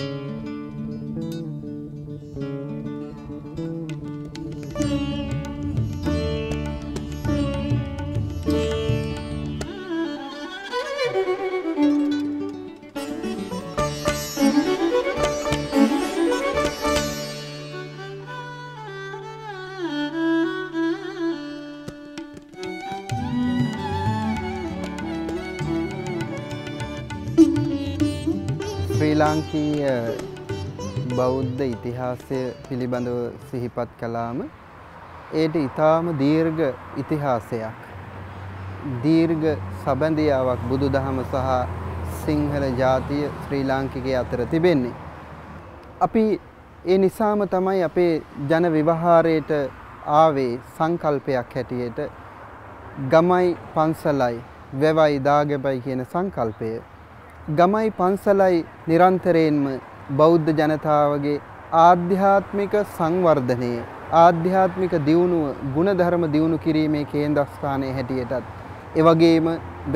Música ලාංකීය බෞද්ධ ඉතිහාසය පිළිබඳව සිහිපත් කළාම ඒට ඊටාම දීර්ඝ ඉතිහාසයක් දීර්ඝ සබඳියාවක් බුදුදහම සහ සිංහල ජාතිය ශ්‍රී ලාංකිකය අතර තිබෙන්නේ අපි ඒ නිසාම තමයි අපේ ජන විවහාරයට ආවේ සංකල්පයක් හැටියට ගමයි පන්සලයි වැවයි දාගැබයි කියන සංකල්පය ගමයි පන්සලයි නිරන්තරයෙන්ම බෞද්ධ ජනතාවගේ ආධ්‍යාත්මික සංවර්ධනය ආධ්‍යාත්මික දියුණුව ಗುಣධර්ම දියුණු කිරීමේ කේන්ද්‍රස්ථානයේ හැටියටත් එවැගේම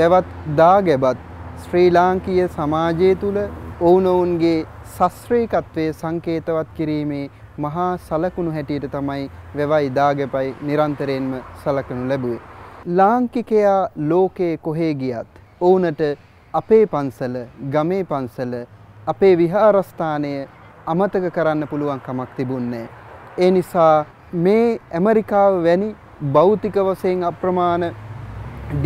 බැවත් දාගැබත් ශ්‍රී ලාංකීය සමාජය තුල ඔවුනොවුන්ගේ ශස්ත්‍රීකත්වයේ සංකේතවත් කිරීමේ මහා සලකුණු හැටියට තමයි වැවයි දාගැපයි නිරන්තරයෙන්ම සලකනු ලැබුවේ ලාංකිකයා ලෝකයේ කොහේ ගියත් ඔවුනට අපේ පන්සල, ගමේ පන්සල, අපේ විහාරස්ථානය අමතක කරන්න පුළුවන් කමක් තිබුණේ. ඒ නිසා මේ ඇමරිකාව වැනි භෞතික වශයෙන් අප්‍රමාණ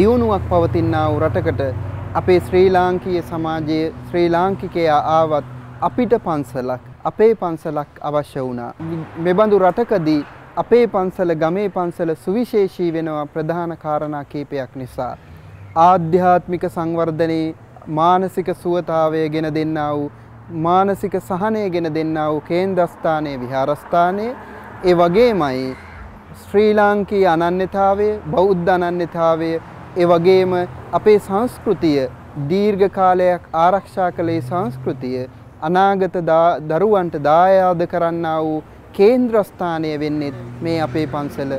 දියුණුවක් පවතිනා වූ රටකට අපේ ශ්‍රී ලාංකීය සමාජයේ ශ්‍රී ලාංකිකයා ආවත් අපිට පන්සලක් අපේ පන්සලක් අවශ්‍ය වුණා. මෙබඳු රටකදී අපේ පන්සල ගමේ පන්සල සුවිශේෂී වෙනවා ප්‍රධාන කාරණා කීපයක් නිසා. ආධ්‍යාත්මික සංවර්ධනයේ මානසික සුවතාවය ගෙන දෙන්නා වූ මානසික සහනය ගෙන දෙන්නා වූ කේන්ද්‍රස්ථානයේ විහාරස්ථානයේ ඒ වගේමයි ශ්‍රී ලාංකී අනන්‍යතාවය බෞද්ධ අනන්‍යතාවය ඒ වගේම අපේ සංස්කෘතිය දීර්ඝ කාලයක් ආරක්ෂා කළේ සංස්කෘතිය අනාගත දරුවන්ට දායාද කරන්නා වූ කේන්ද්‍රස්ථානය වෙන්නේ මේ අපේ පන්සල.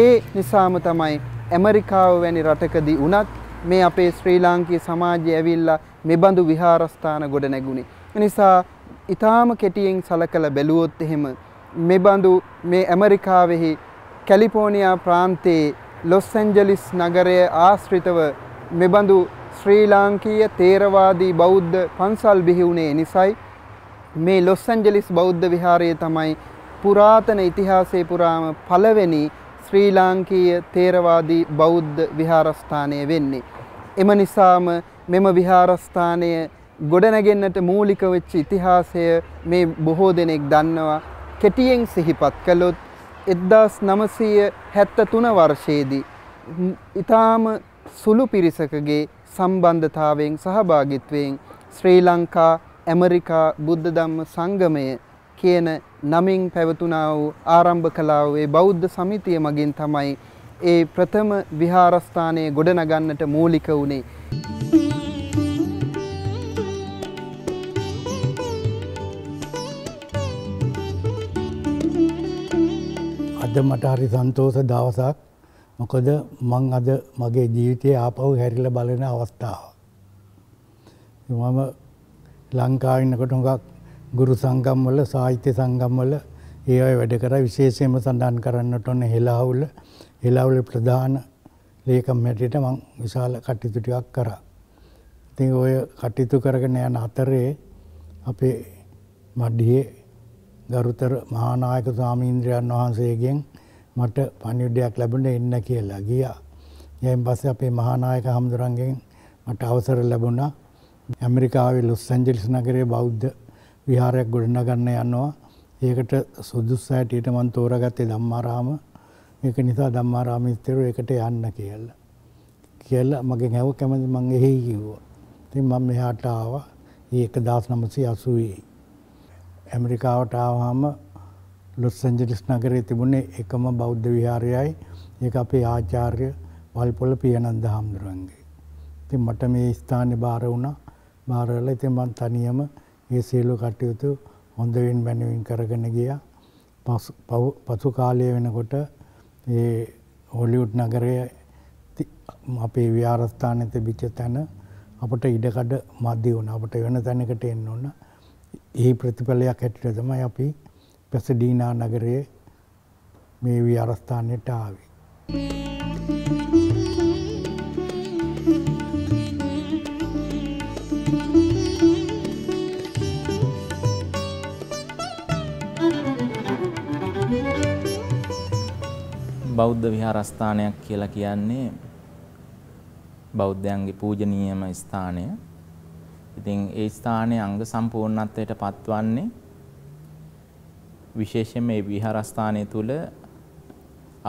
ඒ නිසාම තමයි ඇමරිකාව වැනි රටකදී වුණත් මේ අපේ ශ්‍රී ලාංකීය සමාජය ඇවිල්ලා මෙබඳු විහාරස්ථාන ගොඩ නැගුණේ. නිසා ඊටාම කෙටියෙන් සලකලා බැලුවොත් එහෙම මෙබඳු මේ ඇමරිකාවෙහි කැලිෆෝනියා ප්‍රාන්තයේ ලොස් ඇන්ජලිස් නගරය ආශ්‍රිතව මෙබඳු ශ්‍රී ලාංකීය තේරවාදී බෞද්ධ පන්සල් බිහි වුණේ නිසයි මේ ලොස් ඇන්ජලිස් බෞද්ධ විහාරය තමයි පුරාතන ඉතිහාසයේ පුරාම පළවෙනි ශ්‍රී ලාංකීය තේරවාදී බෞද්ධ විහාරස්ථානය වෙන්නේ. එම නිසාම මෙම විහාරස්ථානය ගොඩනැගෙන්නට මූලික වෙච්ච ඉතිහාසය මේ බොහෝ දෙනෙක් දන්නවා. කෙටියෙන් සිහිපත් කළොත් 1973 වර්ෂයේදී ඊටාම සුළු පිරිසකගේ සම්බන්ධතාවයෙන් සහභාගිත්වයෙන් ශ්‍රී ලංකා ඇමරිකා බුද්ධ ධම්ම සංගමය කියන නමින් පැවතුනා වූ ආරම්භ කළා වූ බෞද්ධ සමිතිය මගින් තමයි ඒ ප්‍රථම විහාරස්ථානයේ ගොඩනගන්නට මූලික වුණේ. අද මට හරි සන්තෝෂ දවසක්. මොකද මං අද මගේ ජීවිතයේ ආපහු හැරිලා බලන අවස්ථාව. මම ලංකාවේ ඉන්නකොට හුඟක් ගුරු සංගම් වල සාහිත්‍ය සංගම් වල ඒ අය වැඩ කරා විශේෂයෙන්ම සඳහන් කරන්නට ඕන හෙළාවුල එලාවල ප්‍රධාන ලේකම් හැටියට මං විශාල කටයුතු ටිකක් කරා. ඉතින් ඔය කටයුතු කරගෙන යන අතරේ අපේ මඩියේ ගරුතර මහානායක ස්වාමීන්ද්‍රයන් වහන්සේගෙන් මට පණිවිඩයක් ලැබුණ එන්න කියලා ගියා. ඊයින් පස්සේ අපේ මහානායක හමුදුරන්ගෙන් මට අවසර ලැබුණා ඇමරිකාවේ ලොස් ඇන්ජලිස් නගරයේ බෞද්ධ විහාරයක් ගොඩනගන්න යනවා. ඒකට සුදුස්සෑටියට මන් තෝරගත්තේ ධම්මාරාම ඒක නිසා ධම්මාරාමිස්තරු එකට යන්න කියලා. කියලා මගෙන් ඇහුව කැමති මං එහෙයි කිව්වා. ඉතින් මම මෙහාට ආවා. ඒ 1980 ඇමරිකාවට ආවම ලොස් ඇන්ජලිස් නගරේ තිබුණේ එකම බෞද්ධ විහාරයයි. ඒක අපේ ආචාර්ය වල්පොල පියනන්ද හාමුදුරන්ගේ. ඉතින් මට මේ ස්ථානේ බාර වුණා. බාර වෙලා ඉතින් මං තනියම මේ සියලු කටයුතු හොඳින් මැනවින් කරගෙන ගියා. පසු කාලය වෙනකොට ඒ හොලිවුඩ් නගරය අපේ ව්‍යාරස්ථානය තිබිච්ච තැන අපට ඉඩකඩ මධ්‍ය වුණ අපට වෙන තැනකට එන්න ඕන ඒ ප්‍රතිඵලයක් හැටියට තමයි අපි පැසඩීනා නගරයේ මේ ව්‍යාරස්ථානයට ආවේ. බෞද්ධ විහාරස්ථානයක් කියලා කියන්නේ බෞද්ධයන්ගේ පූජනීයම ස්ථානය. ඉතින් ඒ ස්ථානයේ අංග සම්පූර්ණත්වයට පත්වන්නේ විශේෂයෙන් මේ විහාරස්ථානය තුළ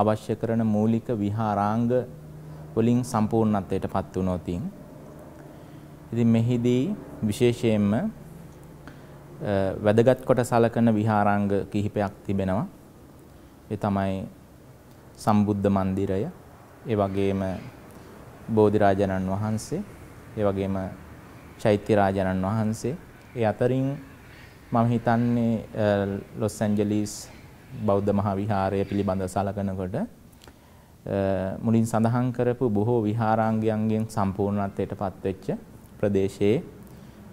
අවශ්‍ය කරන මූලික විහාරාංග වලින් සම්පූර්ණත්වයට පත් වුණොත් ඉතින් මෙහිදී විශේෂයෙන්ම වැදගත් කොට සලකන විහාරාංග කිහිපයක් තිබෙනවා. ඒ තමයි සම්බුද්ධ මන්දිරය ඒ වගේම බෝධිරාජාණන් වහන්සේ ඒ වගේම චෛත්‍ය රාජාණන් වහන්සේ ඒ අතරින් මම හිතන්නේ ලොස් ඇන්ජලිස් බෞද්ධ මහා විහාරය පිළිබඳව සලකනකොට මුලින් සඳහන් කරපු බොහෝ විහාරාංගයන්ගෙන් සම්පූර්ණත්වයට පත්වෙච්ච ප්‍රදේශයේ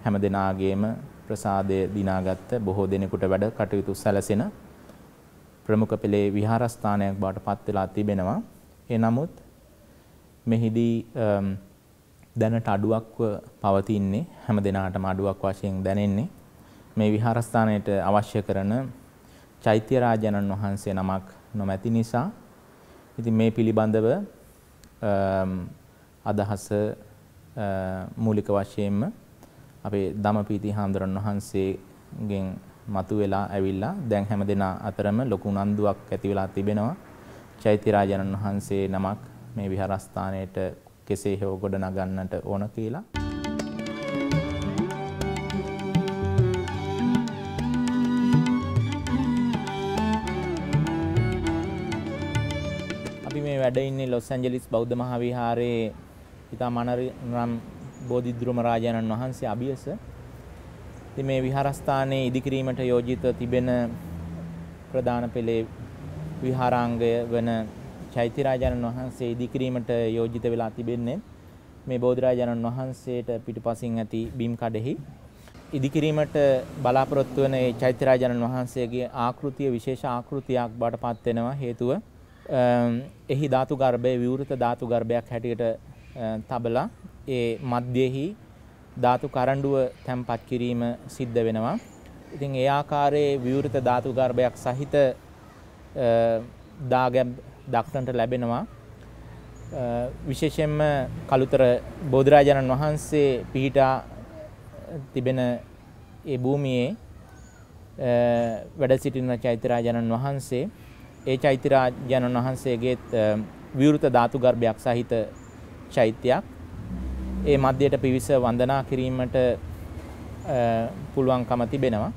හැම දෙනාගේම ප්‍රසාදය දිනාගත්ත බොහෝ දෙනෙකුට වැඩ කටයුතු සැලසෙන ප්‍රමුඛ පෙළේ විහාරස්ථානයක් බවට පත් වෙලා තිබෙනවා. ඒ නමුත් මෙහිදී දැනට අඩුවක්ව පවතින්නේ හැම දිනාටම අඩුවක් වශයෙන් දැනෙන්නේ. මේ විහාරස්ථානයට අවශ්‍ය කරන චෛත්‍ය රාජානන් වහන්සේ නමක් නොමැති නිසා ඉතින් මේ පිළිබඳව අදහස මූලික වශයෙන්ම අපේ ධම්මපීති හාමුදුරන් වහන්සේගෙන් මතු වෙලා ඇවිල්ලා දැන් හැම දෙනා අතරම ලොකු උනන්දුවක් ඇති වෙලා තිබෙනවා. චෛත්‍ය රාජානන් වහන්සේ නමක් මේ විහාරස්ථානයට කෙසේ හෝ ගොඩ නගන්නට ඕන කියලා. අපි මේ වැඩ ඉන්නේ ලොස් ඇන්ජලිස් බෞද්ධ මහා විහාරයේ ඉතා මනරම් බෝධිද්‍රුම රාජානන් වහන්සේ අභියස ඉතින් මේ විහාරස්ථානයේ ඉදිකිරීමට යෝජිතව තිබෙන ප්‍රධාන පෙළේ විහාරාංගය වන චෛත්‍යරාජානන් වහන්සේ ඉදිකිරීමට යෝජිත වෙලා තිබෙන්නේ මේ බෝධිරාජානන් වහන්සේට පිටුපසින් ඇති බිම් කඩෙහි ඉදිකිරීමට බලාපොරොත්තු වන ඒ චෛත්‍යරාජානන් වහන්සේගේ ආකෘතිය විශේෂ ආකෘතියක් බවට පත් වෙනවා හේතුව එහි ධාතු ගර්භයේ විවෘත ධාතු ගර්භයක් හැටියට තබලා ඒ මධ්‍යෙහි ධාතු කරඬුව තැන්පත් කිරීම සිද්ධ වෙනවා. ඉතින් ඒ ආකාරයේ විවෘත ධාතු ගර්භයක් සහිත දාගැබ් දක්නට ලැබෙනවා. විශේෂයෙන්ම කලුතර බෝධිරාජාණන් වහන්සේ පිහිටා තිබෙන ඒ භූමියේ වැඩ සිටින චෛත්‍යරාජාණන් වහන්සේ ඒ චෛත්‍යරාජාණන් වහන්සේගේත් විවෘත ධාතු ගර්භයක් සහිත චෛත්‍යයක් ඒ මධ්‍යයට පිවිස වන්දනා කිරීමට පුළුවන්කම තිබෙනවා.